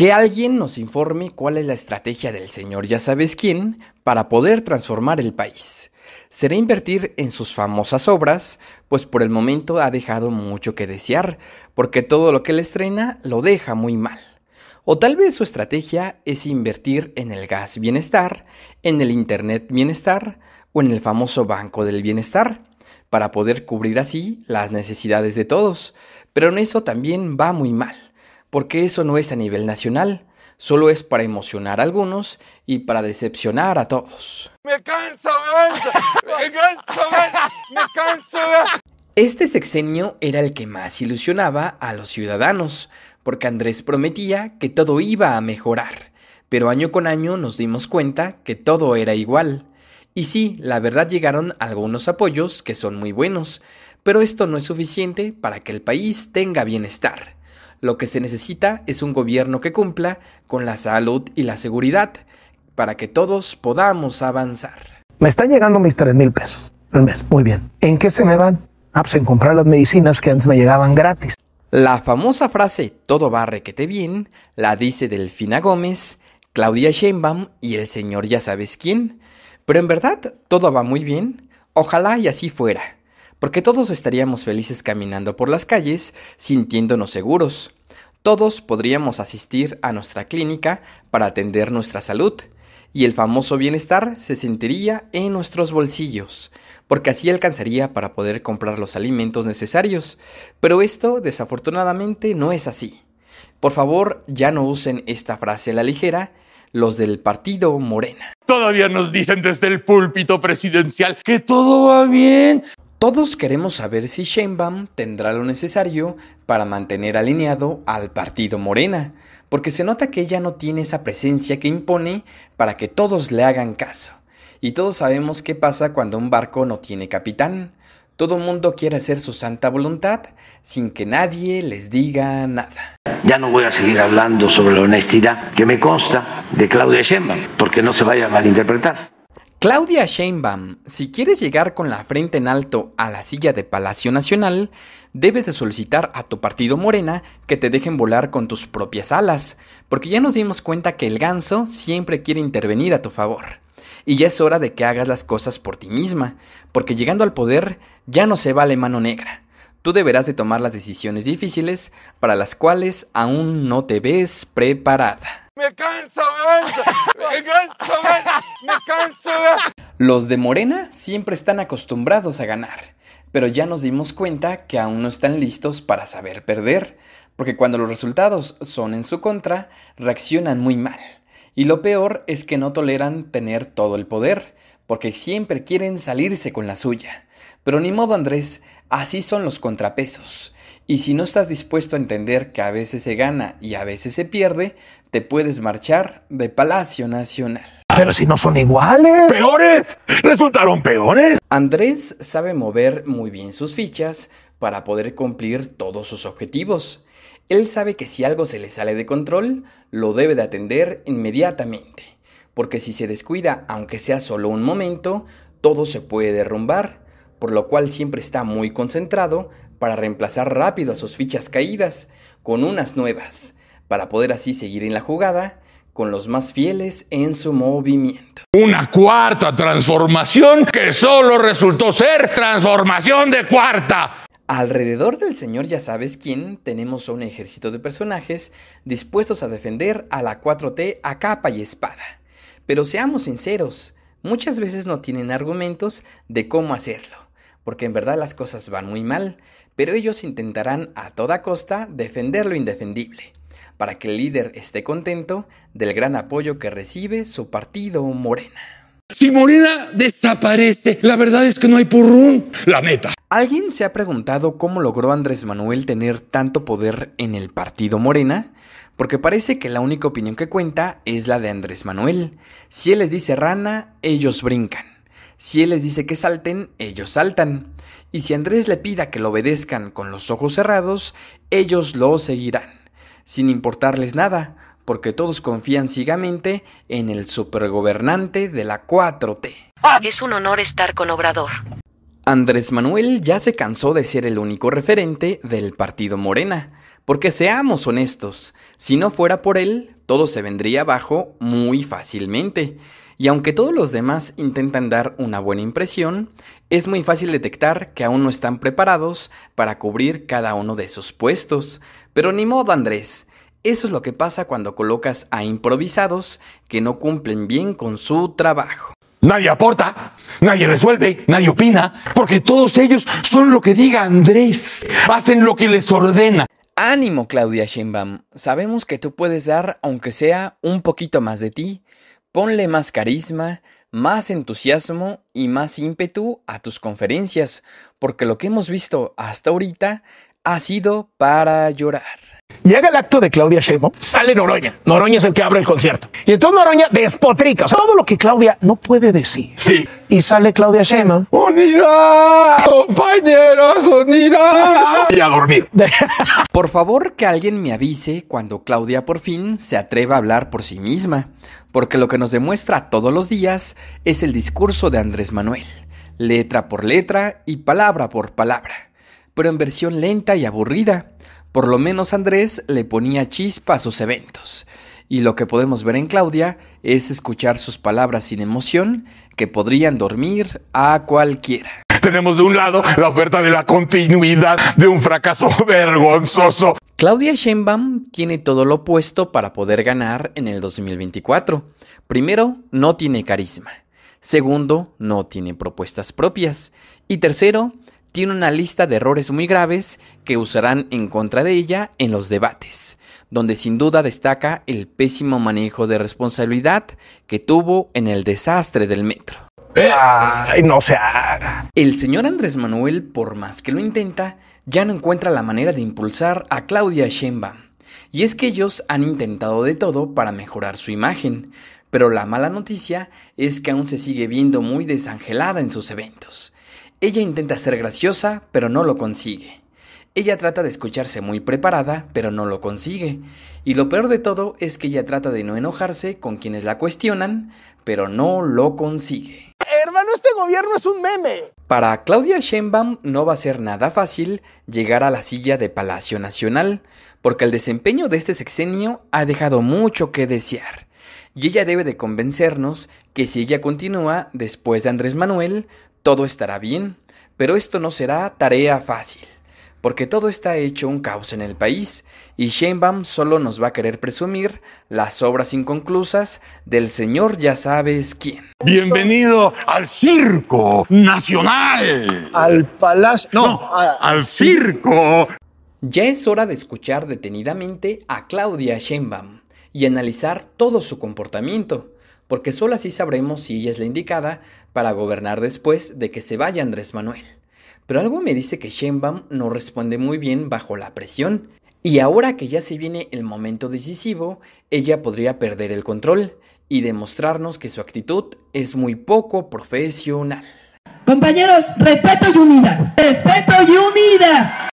Que alguien nos informe cuál es la estrategia del señor ya sabes quién para poder transformar el país. Será invertir en sus famosas obras, pues por el momento ha dejado mucho que desear, porque todo lo que le estrena lo deja muy mal. O tal vez su estrategia es invertir en el gas bienestar, en el internet bienestar o en el famoso banco del bienestar, para poder cubrir así las necesidades de todos. Pero en eso también va muy mal porque eso no es a nivel nacional, solo es para emocionar a algunos y para decepcionar a todos. Me canso, me canso, me canso. Este sexenio era el que más ilusionaba a los ciudadanos, porque Andrés prometía que todo iba a mejorar, pero año con año nos dimos cuenta que todo era igual. Y sí, la verdad llegaron algunos apoyos que son muy buenos, pero esto no es suficiente para que el país tenga bienestar. Lo que se necesita es un gobierno que cumpla con la salud y la seguridad para que todos podamos avanzar. Me están llegando mis 3 mil pesos al mes. Muy bien. ¿En qué se me van? Ah, pues en comprar las medicinas que antes me llegaban gratis. La famosa frase todo va requete bien la dice Delfina Gómez, Claudia Sheinbaum y el señor ya sabes quién. Pero en verdad todo va muy bien. Ojalá y así fuera porque todos estaríamos felices caminando por las calles, sintiéndonos seguros. Todos podríamos asistir a nuestra clínica para atender nuestra salud, y el famoso bienestar se sentiría en nuestros bolsillos, porque así alcanzaría para poder comprar los alimentos necesarios. Pero esto desafortunadamente no es así. Por favor, ya no usen esta frase a la ligera los del partido Morena. Todavía nos dicen desde el púlpito presidencial que todo va bien, todos queremos saber si Sheinbaum tendrá lo necesario para mantener alineado al partido Morena, porque se nota que ella no tiene esa presencia que impone para que todos le hagan caso. Y todos sabemos qué pasa cuando un barco no tiene capitán. Todo mundo quiere hacer su santa voluntad sin que nadie les diga nada. Ya no voy a seguir hablando sobre la honestidad que me consta de Claudia Sheinbaum, porque no se vaya a malinterpretar. Claudia Sheinbaum, si quieres llegar con la frente en alto a la silla de Palacio Nacional, debes de solicitar a tu partido Morena que te dejen volar con tus propias alas, porque ya nos dimos cuenta que el ganso siempre quiere intervenir a tu favor. Y ya es hora de que hagas las cosas por ti misma, porque llegando al poder ya no se vale mano negra. Tú deberás de tomar las decisiones difíciles para las cuales aún no te ves preparada. Los de Morena siempre están acostumbrados a ganar, pero ya nos dimos cuenta que aún no están listos para saber perder, porque cuando los resultados son en su contra, reaccionan muy mal. Y lo peor es que no toleran tener todo el poder, porque siempre quieren salirse con la suya. Pero ni modo, Andrés, así son los contrapesos. Y si no estás dispuesto a entender que a veces se gana y a veces se pierde, te puedes marchar de Palacio Nacional. Pero si no son iguales. ¡Peores! ¡Resultaron peores! Andrés sabe mover muy bien sus fichas para poder cumplir todos sus objetivos. Él sabe que si algo se le sale de control, lo debe de atender inmediatamente, porque si se descuida, aunque sea solo un momento, todo se puede derrumbar, por lo cual siempre está muy concentrado para reemplazar rápido a sus fichas caídas con unas nuevas para poder así seguir en la jugada con los más fieles en su movimiento. Una cuarta transformación que solo resultó ser transformación de cuarta. Alrededor del señor ya sabes quién tenemos un ejército de personajes dispuestos a defender a la 4T a capa y espada. Pero seamos sinceros, muchas veces no tienen argumentos de cómo hacerlo, porque en verdad las cosas van muy mal, pero ellos intentarán a toda costa defender lo indefendible para que el líder esté contento del gran apoyo que recibe su partido Morena. Si Morena desaparece, la verdad es que no hay porrún, la meta. ¿Alguien se ha preguntado cómo logró Andrés Manuel tener tanto poder en el partido Morena? Porque parece que la única opinión que cuenta es la de Andrés Manuel. Si él les dice rana, ellos brincan. Si él les dice que salten, ellos saltan. Y si Andrés le pida que lo obedezcan con los ojos cerrados, ellos lo seguirán sin importarles nada, porque todos confían ciegamente en el supergobernante de la 4T. Es un honor estar con Obrador. Andrés Manuel ya se cansó de ser el único referente del partido Morena, porque seamos honestos, si no fuera por él, todo se vendría abajo muy fácilmente. Y aunque todos los demás intentan dar una buena impresión, es muy fácil detectar que aún no están preparados para cubrir cada uno de esos puestos. Pero ni modo, Andrés. Eso es lo que pasa cuando colocas a improvisados que no cumplen bien con su trabajo. Nadie aporta, nadie resuelve, nadie opina, porque todos ellos son lo que diga Andrés, hacen lo que les ordena. Ánimo, Claudia Sheinbaum. Sabemos que tú puedes dar, aunque sea un poquito más de ti, Ponle más carisma, más entusiasmo y más ímpetu a tus conferencias, porque lo que hemos visto hasta ahorita ha sido para llorar. Llega el acto de Claudia Sheinbaum, sale Noroña. Noroña es el que abre el concierto. Y entonces Noroña despotrica todo lo que Claudia no puede decir. Sí. Y sale Claudia Sheinbaum. Unidad, compañeros, unidad. Y a dormir. Por favor, que alguien me avise cuando Claudia por fin se atreva a hablar por sí misma, porque lo que nos demuestra todos los días es el discurso de Andrés Manuel, letra por letra y palabra por palabra, pero en versión lenta y aburrida por lo menos Andrés le ponía chispa a sus eventos. Y lo que podemos ver en Claudia es escuchar sus palabras sin emoción que podrían dormir a cualquiera. Tenemos de un lado la oferta de la continuidad de un fracaso vergonzoso. Claudia Sheinbaum tiene todo lo opuesto para poder ganar en el 2024. Primero, no tiene carisma. Segundo, no tiene propuestas propias. Y tercero, tiene una lista de errores muy graves que usarán en contra de ella en los debates, donde sin duda destaca el pésimo manejo de responsabilidad que tuvo en el desastre del metro. no se haga. El señor Andrés Manuel, por más que lo intenta, ya no encuentra la manera de impulsar a Claudia Sheinbaum. Y es que ellos han intentado de todo para mejorar su imagen, pero la mala noticia es que aún se sigue viendo muy desangelada en sus eventos. Ella intenta ser graciosa, pero no lo consigue. Ella trata de escucharse muy preparada, pero no lo consigue. Y lo peor de todo es que ella trata de no enojarse con quienes la cuestionan, pero no lo consigue. Hermano, este gobierno es un meme. Para Claudia Sheinbaum no va a ser nada fácil llegar a la silla de Palacio Nacional, porque el desempeño de este sexenio ha dejado mucho que desear. Y ella debe de convencernos que si ella continúa después de Andrés Manuel, todo estará bien, pero esto no será tarea fácil, porque todo está hecho un caos en el país y Sheinbaum solo nos va a querer presumir las obras inconclusas del señor ya sabes quién. Bienvenido al circo nacional. Al palacio... No, al circo. Ya es hora de escuchar detenidamente a Claudia Sheinbaum y analizar todo su comportamiento porque solo así sabremos si ella es la indicada para gobernar después de que se vaya Andrés Manuel. Pero algo me dice que Sheinbaum no responde muy bien bajo la presión, y ahora que ya se viene el momento decisivo, ella podría perder el control y demostrarnos que su actitud es muy poco profesional. Compañeros, respeto y unidad. Respeto y unidad.